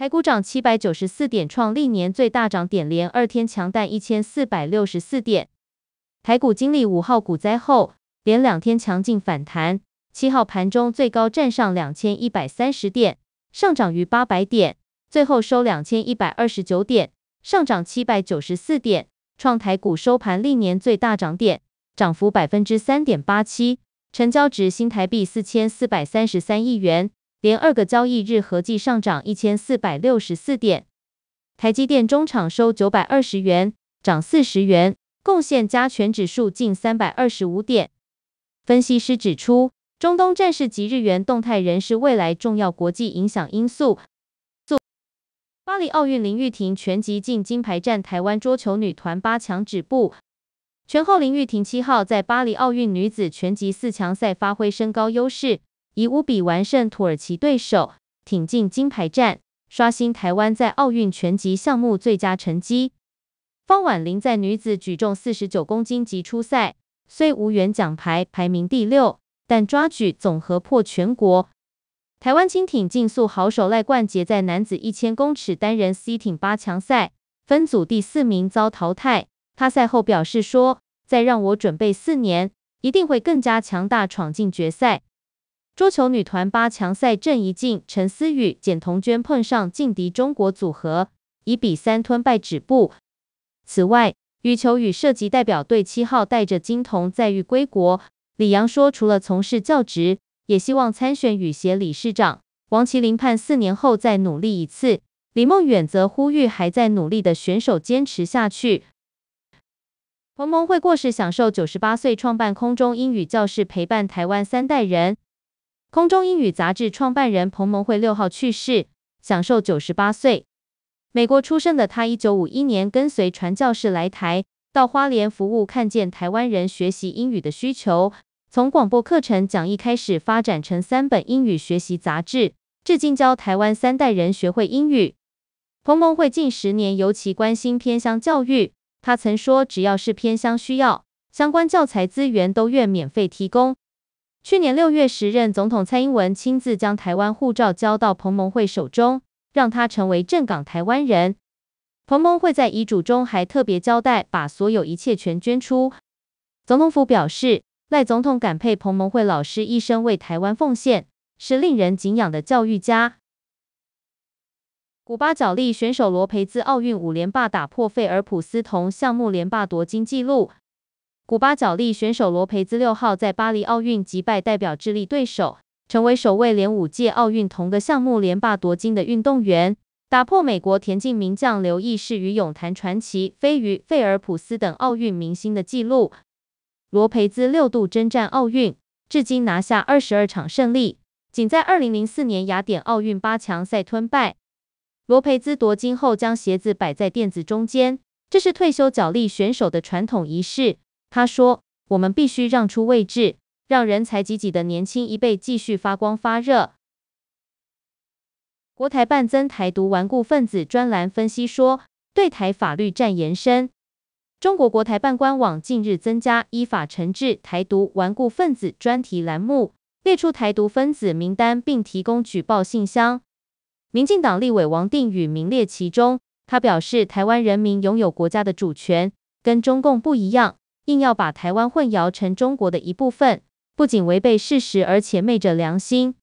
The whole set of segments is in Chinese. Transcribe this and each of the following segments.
台股涨七百九十四点，创历年最大涨点，连二天强弹一千四百六十四点。台股经历五号股灾后，连两天强劲反弹，七号盘中最高站上两千一百三十点，上涨逾八百点，最后收两千一百二十九点，上涨七百九十四点，创台股收盘历年最大涨点，涨幅百分之三点八七，成交值新台币四千四百三十三亿元。连二个交易日合计上涨一千四百六十四点，台积电中场收九百二十元，涨四十元，贡献加权指数近三百二十五点。分析师指出，中东战事及日元动态仍是未来重要国际影响因素。巴黎奥运林玉婷全集进金牌战，台湾桌球女团八强止步。全后林玉婷七号在巴黎奥运女子全集四强赛发挥身高优势。以五比完胜土耳其对手，挺进金牌战，刷新台湾在奥运拳击项目最佳成绩。方婉玲在女子举重四十九公斤级初赛虽无缘奖牌，排名第六，但抓举总和破全国。台湾轻艇竞速好手赖冠杰在男子一千公尺单人 C 艇八强赛分组第四名遭淘汰，他赛后表示说：“再让我准备四年，一定会更加强大，闯进决赛。”桌球女团八强赛正一进，陈思雨、简彤娟碰上劲敌中国组合，以比三吞败止步。此外，羽球与涉及代表队七号带着金童再遇归国。李阳说，除了从事教职，也希望参选羽协理事长。王麒麟盼四年后再努力一次。李梦远则呼吁还在努力的选手坚持下去。彭蒙会过世，享受九十八岁，创办空中英语教室，陪伴台湾三代人。空中英语杂志创办人彭蒙惠六号去世，享受九十八岁。美国出生的他，一九五一年跟随传教士来台，到花莲服务，看见台湾人学习英语的需求，从广播课程讲义开始发展成三本英语学习杂志，至今教台湾三代人学会英语。彭蒙惠近十年尤其关心偏乡教育，他曾说，只要是偏乡需要，相关教材资源都愿免费提供。去年六月，时任总统蔡英文亲自将台湾护照交到彭蒙会手中，让他成为正港台湾人。彭蒙会在遗嘱中还特别交代，把所有一切全捐出。总统府表示，赖总统感佩彭蒙会老师一生为台湾奉献，是令人敬仰的教育家。古巴角力选手罗培兹奥运五连霸，打破费尔普斯同项目连霸夺金纪录。古巴角力选手罗培兹六号在巴黎奥运击败代表智利对手，成为首位连五届奥运同个项目连霸夺金的运动员，打破美国田径名将刘易士与泳坛传奇飞鱼菲尔普斯等奥运明星的纪录。罗培兹六度征战奥运，至今拿下二十二场胜利，仅在二零零四年雅典奥运八强赛吞败。罗培兹夺金后将鞋子摆在垫子中间，这是退休角力选手的传统仪式。他说：“我们必须让出位置，让人才济济的年轻一辈继续发光发热。”国台办增台独顽固分子专栏分析说，对台法律战延伸。中国国台办官网近日增加“依法惩治台独顽固分子”专题栏目，列出台独分子名单并提供举报信箱。民进党立委王定宇名列其中，他表示：“台湾人民拥有国家的主权，跟中共不一样。”硬要把台湾混淆成中国的一部分，不仅违背事实，而且昧着良心。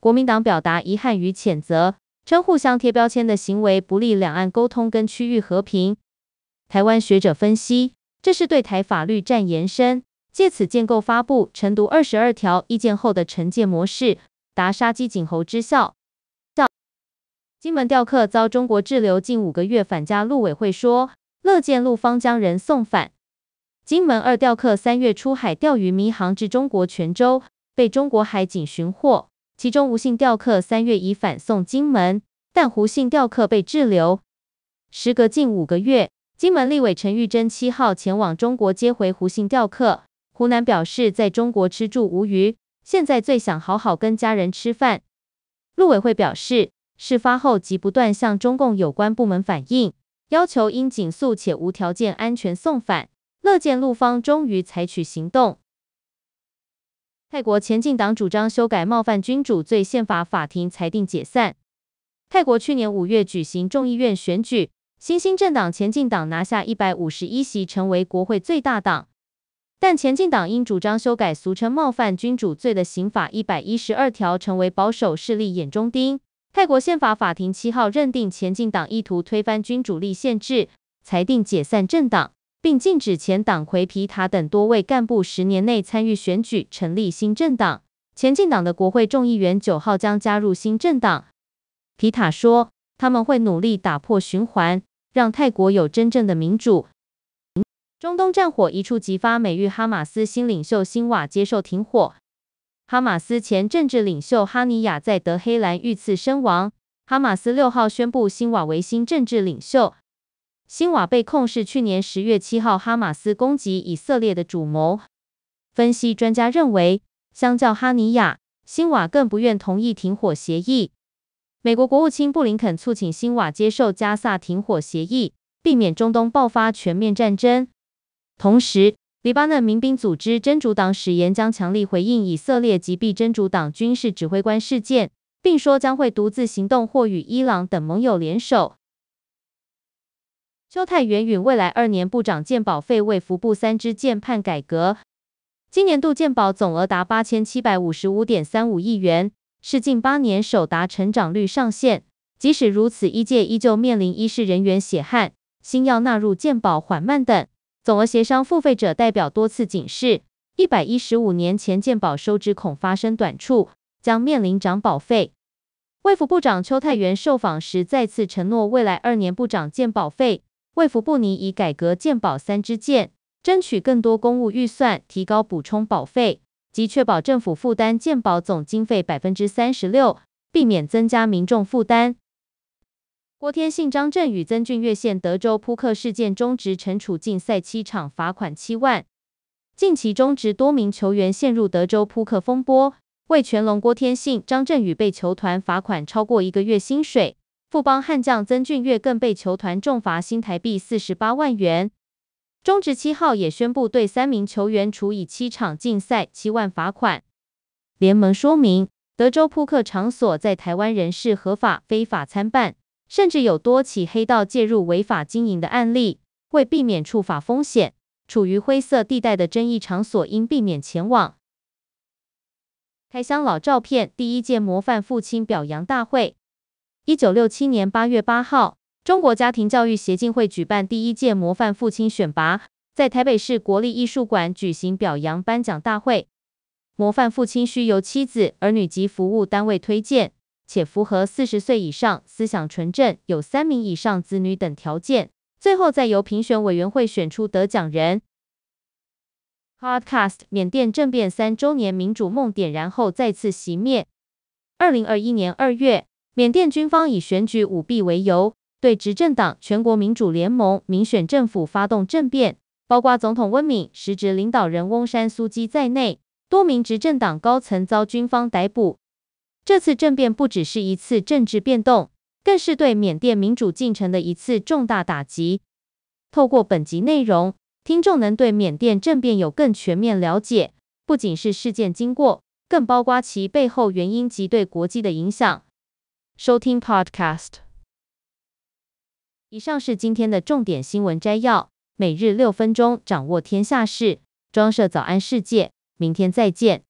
国民党表达遗憾与谴责，称互相贴标签的行为不利两岸沟通跟区域和平。台湾学者分析，这是对台法律战延伸，借此建构发布《成都二十二条意见》后的惩戒模式，达杀鸡儆猴之效。金门钓客遭中国滞留近五个月，返家陆委会说，乐见陆方将人送返。金门二钓客三月出海钓鱼迷航至中国泉州，被中国海警寻获。其中吴姓钓客三月已返送金门，但胡姓钓客被滞留。时隔近五个月，金门立委陈玉珍七号前往中国接回胡姓钓客。湖南表示，在中国吃住无虞，现在最想好好跟家人吃饭。陆委会表示，事发后即不断向中共有关部门反映，要求应紧速且无条件安全送返。乐见陆方终于采取行动。泰国前进党主张修改冒犯君主罪宪法，法庭裁定解散。泰国去年五月举行众议院选举，新兴政党前进党拿下一百五十一席，成为国会最大党。但前进党因主张修改俗称冒犯君主罪的刑法一百一十二条，成为保守势力眼中钉。泰国宪法法庭七号认定前进党意图推翻君主立宪制，裁定解散政党。并禁止前党魁皮塔等多位干部十年内参与选举成立新政党。前进党的国会众议员九号将加入新政党。皮塔说，他们会努力打破循环，让泰国有真正的民主。中东战火一触即发，美遇哈马斯新领袖辛瓦接受停火。哈马斯前政治领袖哈尼亚在德黑兰遇刺身亡，哈马斯六号宣布辛瓦为新政治领袖。辛瓦被控是去年十月七号哈马斯攻击以色列的主谋。分析专家认为，相较哈尼亚，辛瓦更不愿同意停火协议。美国国务卿布林肯促请辛瓦接受加萨停火协议，避免中东爆发全面战争。同时，黎巴嫩民兵组织真主党史言将强力回应以色列击毙真主党军事指挥官事件，并说将会独自行动或与伊朗等盟友联手。邱泰元允未来二年部长鉴保费，为服部三支健判改革。今年度鉴保总额达八千七百五十五点三五亿元，是近八年首达成长率上限。即使如此，医界依旧面临医师人员血汗，新药纳入鉴保缓慢等。总额协商付费者代表多次警示，一百一十五年前鉴保收支恐发生短处，将面临涨保费。卫福部长邱泰元受访时再次承诺，未来二年部长鉴保费。为福布尼以改革健保三支箭，争取更多公务预算，提高补充保费及确保政府负担健保总经费百分之三十六，避免增加民众负担。郭天信、张振宇、曾俊岳现德州扑克事件中职惩处禁赛七场、罚款七万。近期中职多名球员陷入德州扑克风波，为全龙郭天信、张振宇被球团罚款超过一个月薪水。富邦悍将曾俊岳更被球团重罚新台币四十八万元，中职七号也宣布对三名球员处以七场禁赛、七万罚款。联盟说明，德州扑克场所在台湾人士合法、非法参半，甚至有多起黑道介入违法经营的案例，为避免触法风险，处于灰色地带的争议场所应避免前往。开箱老照片，第一届模范父亲表扬大会。一九六七年八月八号，中国家庭教育协进会举办第一届模范父亲选拔，在台北市国立艺术馆举行表扬颁奖大会。模范父亲需由妻子、儿女及服务单位推荐，且符合四十岁以上、思想纯正、有三名以上子女等条件，最后再由评选委员会选出得奖人。Podcast 缅甸政变三周年，民主梦点燃后再次熄灭。二零二一年二月。缅甸军方以选举舞弊为由，对执政党全国民主联盟民选政府发动政变，包括总统温敏、实职领导人翁山苏基在内多名执政党高层遭军方逮捕。这次政变不只是一次政治变动，更是对缅甸民主进程的一次重大打击。透过本集内容，听众能对缅甸政变有更全面了解，不仅是事件经过，更包括其背后原因及对国际的影响。收听 Podcast。以上是今天的重点新闻摘要，每日六分钟掌握天下事。装设早安世界，明天再见。